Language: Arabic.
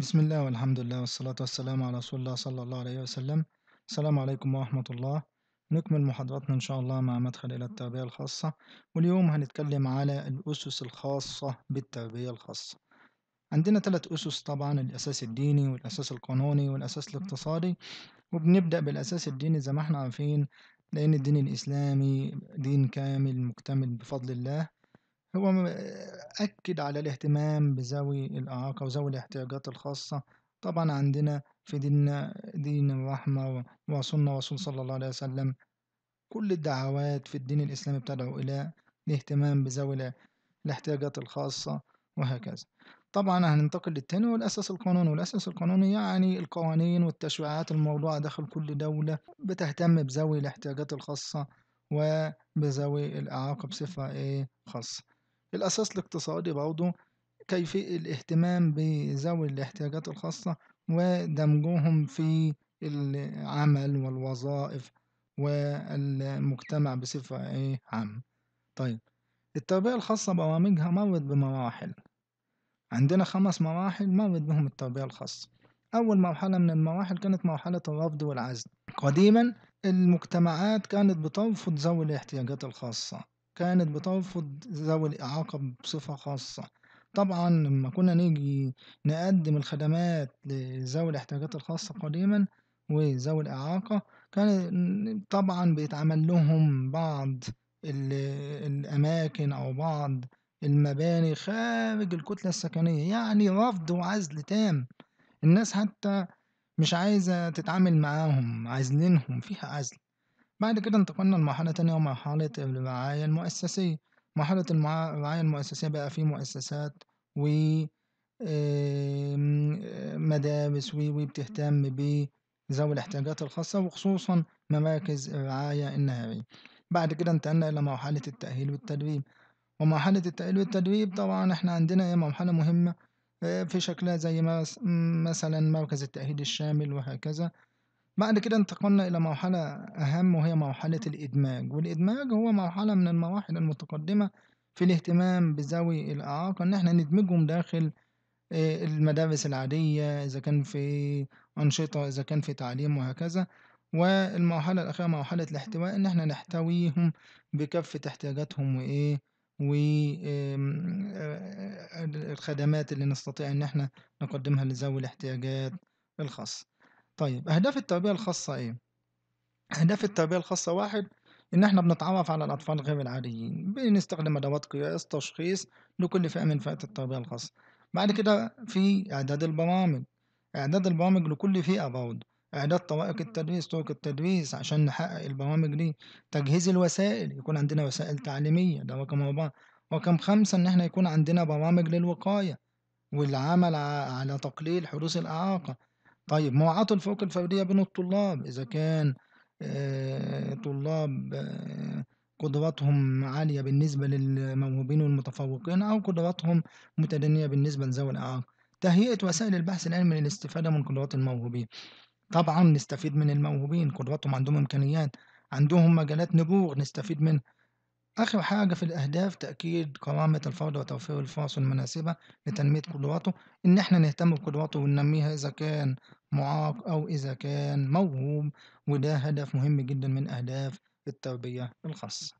بسم الله والحمد لله والصلاة والسلام على رسول الله صلى الله عليه وسلم السلام عليكم ورحمة الله نكمل محاضراتنا إن شاء الله مع مدخل إلى التربية الخاصة واليوم هنتكلم على الأسس الخاصة بالتربية الخاصة عندنا ثلاث أسس طبعا الأساس الديني والأساس القانوني والأساس الاقتصادي وبنبدأ بالأساس الديني زي ما احنا عارفين لأن الدين الإسلامي دين كامل مكتمل بفضل الله هو أكد على الاهتمام بذوي الإعاقة وذوي الاحتياجات الخاصة طبعا عندنا في ديننا دين الرحمة وسنة رسول صلى الله عليه وسلم كل الدعوات في الدين الإسلامي بتدعو إلى الاهتمام بذوي الاحتياجات الخاصة وهكذا طبعا هننتقل للتاني والأساس القانوني والأساس القانوني يعني القوانين والتشريعات الموضوعة داخل كل دولة بتهتم بذوي الاحتياجات الخاصة وبذوي الإعاقة بصفة إيه خاصة الأساس الاقتصادي برضه كيف الاهتمام بذوي الاحتياجات الخاصة ودمجهم في العمل والوظائف والمجتمع بصفة عامة طيب التربية الخاصة برامجها مرت بمراحل عندنا خمس مراحل مرت بهم التربية الخاصة أول مرحلة من المراحل كانت مرحلة الرفض والعزل قديما المجتمعات كانت بترفض ذوي الاحتياجات الخاصة كانت بترفض ذوي الإعاقة بصفة خاصة طبعا لما كنا نيجي نقدم الخدمات لذوي الاحتياجات الخاصة قديما وذوي الإعاقة كان طبعا بيتعمل لهم بعض الأماكن أو بعض المباني خارج الكتلة السكنية يعني رفض وعزل تام الناس حتى مش عايزة تتعامل معاهم عازلينهم فيها عزل. بعد كده انتقلنا لمرحلة تانية ومرحلة الرعاية المؤسسية مرحلة الرعاية المؤسسية بقى في مؤسسات و مدارس وبتهتم بذوي الاحتياجات الخاصة وخصوصا مراكز الرعاية النهارية بعد كده انتقلنا إلى مرحلة التأهيل والتدريب ومرحلة التأهيل والتدريب طبعا احنا عندنا إيه، مرحلة مهمة آه، في شكلها زي مثلا مركز التأهيل الشامل وهكذا. بعد كده انتقلنا إلى مرحلة أهم وهي مرحلة نعم. الإدماج والإدماج هو مرحلة من المراحل المتقدمة في الاهتمام بذوي الإعاقة إن إحنا ندمجهم داخل آه، المدارس العادية إذا كان في أنشطة إذا كان في تعليم وهكذا والمرحلة الأخيرة مرحلة الاحتواء إن إحنا نحتويهم بكافة احتياجاتهم وإيه والخدمات آه، آه، اللي نستطيع إن إحنا نقدمها لذوي الاحتياجات الخاصة. طيب أهداف التربية الخاصة إيه؟ أهداف التربية الخاصة واحد إن إحنا بنتعرف على الأطفال غير العاديين بنستخدم أدوات قياس تشخيص لكل فئة من فئات التربية الخاصة بعد كده في إعداد البرامج إعداد البرامج لكل فئة برضه إعداد طوائق التدريس طرق التدريس عشان نحقق البرامج دي تجهيز الوسائل يكون عندنا وسائل تعليمية ده رقم أربعة رقم خمسة إن إحنا يكون عندنا برامج للوقاية والعمل على تقليل حدوث الإعاقة طيب مواعظ الفروق الفردية بين الطلاب إذا كان آه، طلاب آه، قدراتهم عالية بالنسبة للموهوبين والمتفوقين أو قدراتهم متدنية بالنسبة لذوي الإعاقة تهيئة وسائل البحث العلمي للاستفادة من قدرات الموهوبين طبعا نستفيد من الموهوبين قدراتهم عندهم إمكانيات عندهم مجالات نبوغ نستفيد منها آخر حاجة في الأهداف تأكيد كرامة الفرد وتوفير الفرص المناسبة لتنمية قدراته إن إحنا نهتم بقدراته وننميها إذا كان معاق أو إذا كان موهوب وده هدف مهم جدا من أهداف التربية الخاصة